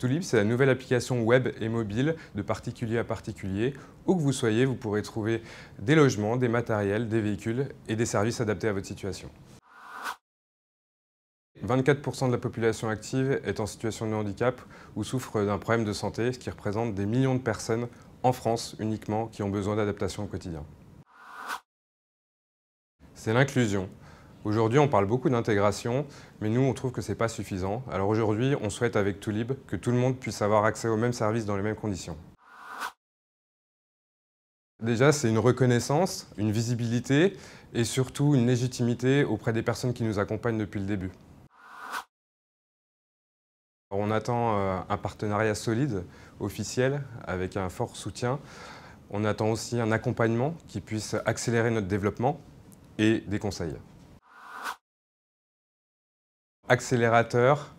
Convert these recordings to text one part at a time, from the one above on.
Toolib, c'est la nouvelle application web et mobile de particulier à particulier. Où que vous soyez, vous pourrez trouver des logements, des matériels, des véhicules et des services adaptés à votre situation. 24% de la population active est en situation de handicap ou souffre d'un problème de santé, ce qui représente des millions de personnes en France uniquement qui ont besoin d'adaptation au quotidien. C'est l'inclusion. Aujourd'hui, on parle beaucoup d'intégration, mais nous, on trouve que ce n'est pas suffisant. Alors aujourd'hui, on souhaite avec Toulib que tout le monde puisse avoir accès aux mêmes services dans les mêmes conditions. Déjà, c'est une reconnaissance, une visibilité et surtout une légitimité auprès des personnes qui nous accompagnent depuis le début. On attend euh, un partenariat solide, officiel, avec un fort soutien. On attend aussi un accompagnement qui puisse accélérer notre développement et des conseils accélérateur,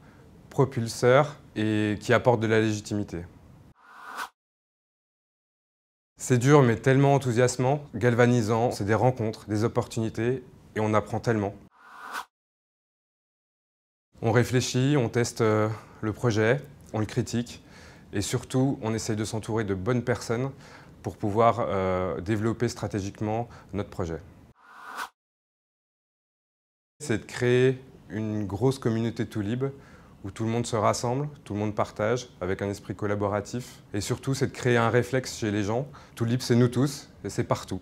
propulseur et qui apporte de la légitimité. C'est dur mais tellement enthousiasmant, galvanisant, c'est des rencontres, des opportunités et on apprend tellement. On réfléchit, on teste euh, le projet, on le critique et surtout on essaye de s'entourer de bonnes personnes pour pouvoir euh, développer stratégiquement notre projet. C'est de créer une grosse communauté tout où tout le monde se rassemble, tout le monde partage, avec un esprit collaboratif. Et surtout, c'est de créer un réflexe chez les gens. Tout c'est nous tous, et c'est partout.